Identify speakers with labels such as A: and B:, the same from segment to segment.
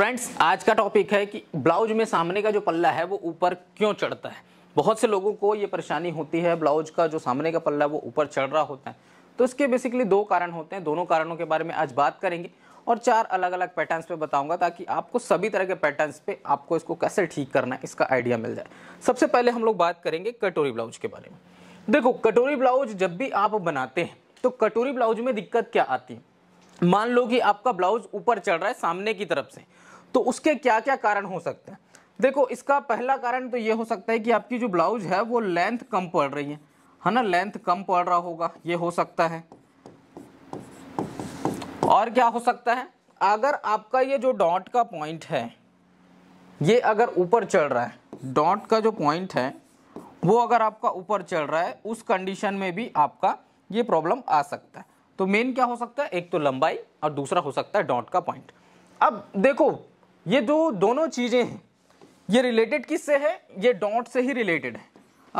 A: friends आज का topic है कि ब्लाउज में सामने का जो पल्ला है वो ऊपर क्यों चढ़ता है बहुत से लोगों को ये परेशानी होती है ब्लाउज का जो सामने का पल्ला है वो ऊपर चढ़ रहा होता है तो इसके बेसिकली दो कारण होते हैं दोनों कारणों के बारे में आज बात करेंगे और चार अलग अलग पैटर्न्स पे बताऊंगा ताकि आपको सभी तरह के पैटर्न्स पे आपको इसको कैसे ठीक करना है इसका आइडिया मिल जाए सबसे पहले हम लोग बात करेंगे कटोरी ब्लाउज के बारे में देखो कटोरी ब्लाउज जब भी आप बनाते हैं तो कटोरी ब्लाउज में दिक्कत क्या आती है मान लो कि आपका ब्लाउज ऊपर चढ़ रहा है सामने की तरफ से तो उसके क्या क्या कारण हो सकते हैं देखो इसका पहला कारण तो ये हो सकता है कि आपकी जो ब्लाउज है वो लेंथ कम पड़ रही है है ना लेंथ कम पड़ रहा होगा ये हो सकता है और क्या हो सकता है अगर आपका ये जो डॉट का पॉइंट है ये अगर ऊपर चढ़ रहा है डॉट का जो पॉइंट है वो अगर आपका ऊपर चढ़ रहा है उस कंडीशन में भी आपका ये प्रॉब्लम आ सकता है तो मेन क्या हो सकता है एक तो लंबाई और दूसरा हो सकता है डॉट का पॉइंट अब देखो ये दो दोनों चीज़ें हैं ये रिलेटेड किससे है ये डॉट से ही रिलेटेड है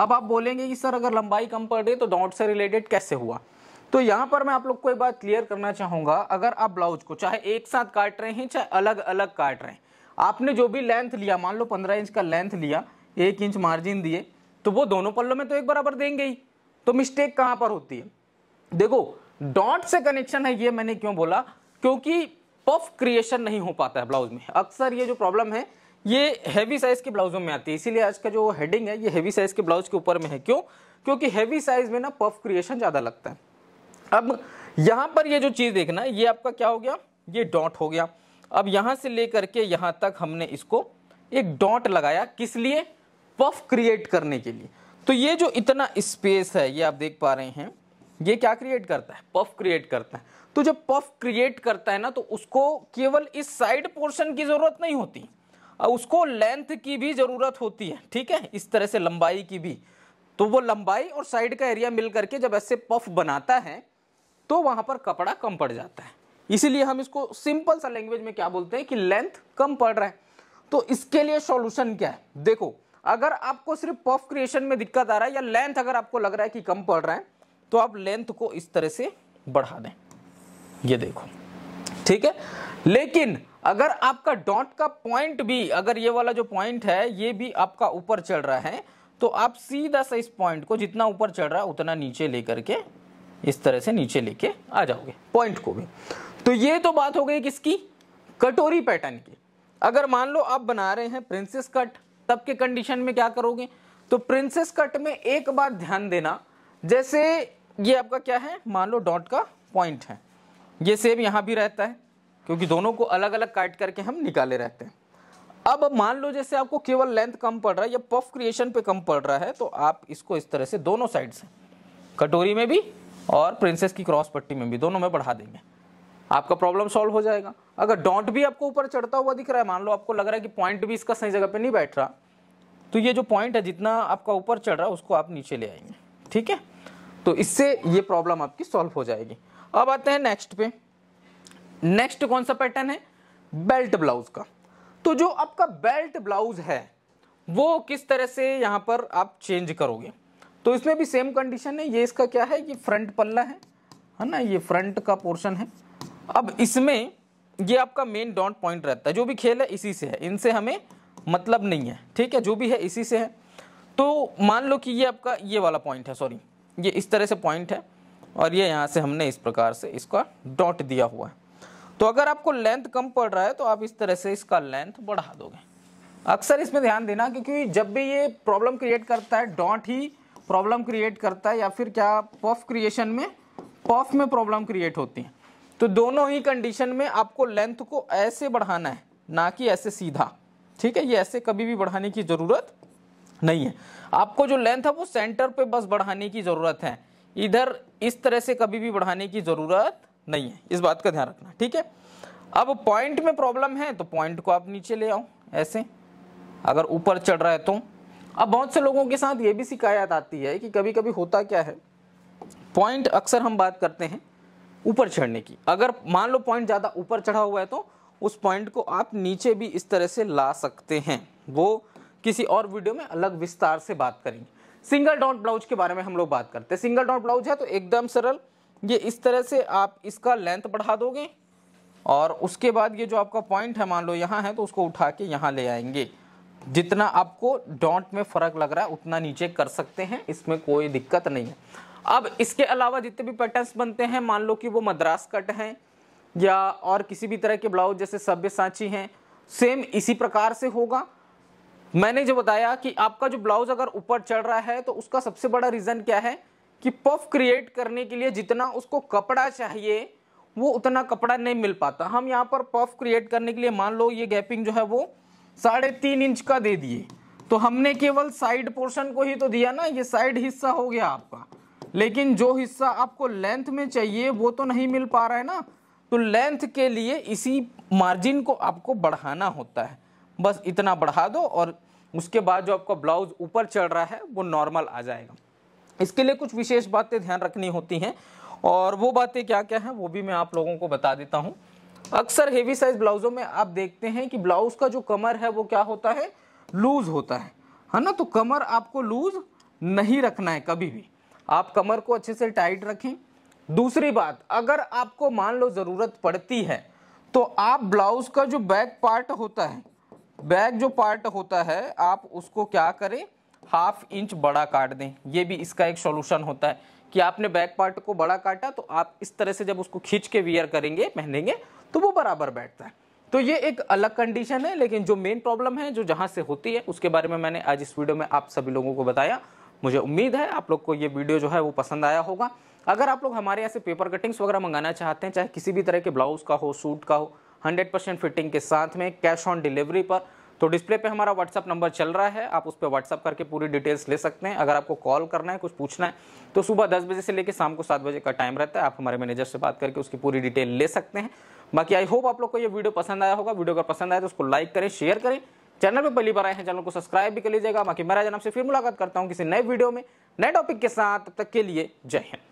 A: अब आप बोलेंगे कि सर अगर लंबाई कम पड़ रही है तो डॉट से रिलेटेड कैसे हुआ तो यहाँ पर मैं आप लोग को एक बात क्लियर करना चाहूंगा अगर आप ब्लाउज को चाहे एक साथ काट रहे हैं चाहे अलग अलग काट रहे हैं आपने जो भी लेंथ लिया मान लो पंद्रह इंच का लेंथ लिया एक इंच मार्जिन दिए तो वो दोनों पल्लों में तो एक बराबर देंगे ही तो मिस्टेक कहां पर होती है देखो डॉट से कनेक्शन है ये मैंने क्यों बोला क्योंकि पफ क्रिएशन नहीं हो पाता है ब्लाउज में अक्सर ये जो प्रॉब्लम है ये हैवी साइज के ब्लाउजों में आती है इसीलिए आज का जो हेडिंग है ये हैवी साइज के ब्लाउज के ऊपर में है क्यों क्योंकि हैवी साइज में ना पफ क्रिएशन ज़्यादा लगता है अब यहां पर ये जो चीज़ देखना ये आपका क्या हो गया ये डॉट हो गया अब यहां से लेकर के यहां तक हमने इसको एक डॉट लगाया किस लिए पफ क्रिएट करने के लिए तो ये जो इतना स्पेस है ये आप देख पा रहे हैं ये क्या क्रिएट करता है पफ क्रिएट करता है तो जब पफ क्रिएट करता है ना तो उसको केवल इस साइड पोर्शन की ज़रूरत नहीं होती उसको लेंथ की भी ज़रूरत होती है ठीक है इस तरह से लंबाई की भी तो वो लंबाई और साइड का एरिया मिल करके जब ऐसे पफ बनाता है तो वहां पर कपड़ा कम पड़ जाता है इसीलिए हम इसको सिंपल सा लैंग्वेज में क्या बोलते हैं कि लेंथ कम पड़ रहा है तो इसके लिए सॉल्यूशन क्या है देखो अगर आपको सिर्फ पफ क्रिएशन में दिक्कत आ रहा है या लेंथ अगर आपको लग रहा है कि कम पड़ रहा है तो आप लेंथ को इस तरह से बढ़ा दें ये देखो ठीक है लेकिन अगर आपका डॉट का पॉइंट भी अगर ये वाला जो पॉइंट है ये भी आपका ऊपर चढ़ रहा है तो आप सीधा सा इस पॉइंट को जितना ऊपर चढ़ रहा है उतना नीचे लेकर के इस तरह से नीचे लेके आ जाओगे पॉइंट को भी तो ये तो बात हो गई किसकी कटोरी पैटर्न की अगर मान लो आप बना रहे हैं प्रिंसेस कट तब के कंडीशन में क्या करोगे तो प्रिंसेस कट में एक बात ध्यान देना जैसे ये आपका क्या है मान लो डॉट का पॉइंट है ये सेम यहाँ भी रहता है क्योंकि दोनों को अलग अलग काट करके हम निकाले रहते हैं अब मान लो जैसे आपको केवल लेंथ कम पड़ रहा है या पफ क्रिएशन पे कम पड़ रहा है तो आप इसको इस तरह से दोनों साइड से कटोरी में भी और प्रिंसेस की क्रॉस पट्टी में भी दोनों में बढ़ा देंगे आपका प्रॉब्लम सॉल्व हो जाएगा अगर डॉट भी आपको ऊपर चढ़ता हुआ दिख रहा है मान लो आपको लग रहा है कि पॉइंट भी इसका सही जगह पे नहीं बैठ रहा तो ये जो पॉइंट है जितना आपका ऊपर चढ़ रहा है उसको आप नीचे ले आएंगे ठीक है तो इससे ये प्रॉब्लम आपकी सॉल्व हो जाएगी अब आते हैं नेक्स्ट पे नेक्स्ट कौन सा पैटर्न है बेल्ट ब्लाउज का तो जो आपका बेल्ट ब्लाउज है वो किस तरह से यहाँ पर आप चेंज करोगे तो इसमें भी सेम कंडीशन है ये इसका क्या है कि फ्रंट पल्ला है है ना ये फ्रंट का पोर्शन है अब इसमें ये आपका मेन डॉट पॉइंट रहता है जो भी खेल है इसी से है इनसे हमें मतलब नहीं है ठीक है जो भी है इसी से है तो मान लो कि ये आपका ये वाला पॉइंट है सॉरी ये इस तरह से पॉइंट है और ये यहाँ से हमने इस प्रकार से इसका डॉट दिया हुआ है तो अगर आपको लेंथ कम पड़ रहा है तो आप इस तरह से इसका लेंथ बढ़ा दोगे अक्सर इसमें ध्यान देना क्योंकि जब भी ये प्रॉब्लम क्रिएट करता है डॉट ही प्रॉब्लम क्रिएट करता है या फिर क्या पफ क्रिएशन में पफ में प्रॉब्लम क्रिएट होती है तो दोनों ही कंडीशन में आपको लेंथ को ऐसे बढ़ाना है ना कि ऐसे सीधा ठीक है ये ऐसे कभी भी बढ़ाने की ज़रूरत नहीं है आपको जो लेंथ है वो सेंटर पे बस बढ़ाने की ज़रूरत है इधर इस तरह से कभी भी बढ़ाने की ज़रूरत नहीं है इस बात का ध्यान रखना ठीक है अब पॉइंट में प्रॉब्लम है तो पॉइंट को आप नीचे ले आओ ऐसे अगर ऊपर चढ़ रहा है तो अब बहुत से लोगों के साथ ये भी शिकायत आती है कि कभी कभी होता क्या है पॉइंट अक्सर हम बात करते हैं ऊपर चढ़ने की अगर मान लो पॉइंट ज़्यादा ऊपर चढ़ा हुआ है तो उस पॉइंट को आप नीचे भी इस तरह से ला सकते हैं वो किसी और वीडियो में अलग विस्तार से बात करेंगे सिंगल डॉट ब्लाउज के बारे में हम लोग बात करते हैं सिंगल डॉट ब्लाउज है तो एकदम सरल ये इस तरह से आप इसका लेंथ बढ़ा दोगे और उसके बाद ये जो आपका पॉइंट है मान लो यहाँ है तो उसको उठा के यहाँ ले आएंगे जितना आपको डॉट में फ़र्क लग रहा है उतना नीचे कर सकते हैं इसमें कोई दिक्कत नहीं है अब इसके अलावा जितने भी पैटर्न्स बनते हैं मान लो कि वो मद्रास कट हैं या और किसी भी तरह के ब्लाउज जैसे सभ्य सांची हैं सेम इसी प्रकार से होगा मैंने जो बताया कि आपका जो ब्लाउज अगर ऊपर चढ़ रहा है तो उसका सबसे बड़ा रीजन क्या है कि पफ क्रिएट करने के लिए जितना उसको कपड़ा चाहिए वो उतना कपड़ा नहीं मिल पाता हम यहाँ पर पफ क्रिएट करने के लिए मान लो ये गैपिंग जो है वो साढ़े तीन इंच का दे दिए तो हमने केवल साइड पोर्शन को ही तो दिया ना ये साइड हिस्सा हो गया आपका लेकिन जो हिस्सा आपको लेंथ में चाहिए वो तो नहीं मिल पा रहा है ना तो लेंथ के लिए इसी मार्जिन को आपको बढ़ाना होता है बस इतना बढ़ा दो और उसके बाद जो आपका ब्लाउज ऊपर चढ़ रहा है वो नॉर्मल आ जाएगा इसके लिए कुछ विशेष बातें ध्यान रखनी होती हैं और वो बातें क्या क्या हैं वो भी मैं आप लोगों को बता देता हूँ अक्सर हेवी साइज ब्लाउजों में आप देखते हैं कि ब्लाउज का जो कमर है वो क्या होता है लूज होता है है ना तो कमर आपको लूज नहीं रखना है कभी भी आप कमर को अच्छे से टाइट रखें दूसरी बात अगर आपको मान लो ज़रूरत पड़ती है तो आप ब्लाउज का जो बैक पार्ट होता है बैक जो पार्ट होता है आप उसको क्या करें हाफ इंच बड़ा काट दें ये भी इसका एक सॉल्यूशन होता है कि आपने बैक पार्ट को बड़ा काटा तो आप इस तरह से जब उसको खींच के वियर करेंगे पहनेंगे तो वो बराबर बैठता है तो ये एक अलग कंडीशन है लेकिन जो मेन प्रॉब्लम है जो जहाँ से होती है उसके बारे में मैंने आज इस वीडियो में आप सभी लोगों को बताया मुझे उम्मीद है आप लोग को ये वीडियो जो है वो पसंद आया होगा अगर आप लोग हमारे यहाँ से पेपर कटिंग्स वगैरह मंगाना चाहते हैं चाहे किसी भी तरह के ब्लाउज़ का हो सूट का हो हंड्रेड परसेंट फिटिंग के साथ में कैश ऑन डिलीवरी पर तो डिस्प्ले पे हमारा व्हाट्सअप नंबर चल रहा है आप उस पर व्हाट्सअप करके पूरी डिटेल्स ले सकते हैं अगर आपको कॉल करना है कुछ पूछना है तो सुबह दस बजे से लेकर शाम को सात बजे का टाइम रहता है आप हमारे मैनेजर से बात करके उसकी पूरी डिटेल ले सकते हैं बाकी आई होप आप लोग को ये वीडियो पसंद आया होगा वीडियो अगर पसंद आए तो उसको लाइक करें शेयर करें चैनल पर पहली बार आए हैं चैनल को सब्सक्राइब भी कर लीजिएगा बाकी मेरा जनाब से फिर मुलाकात करता हूँ किसी नए वीडियो में नए टॉपिक के साथ तब तक के लिए जय हिंद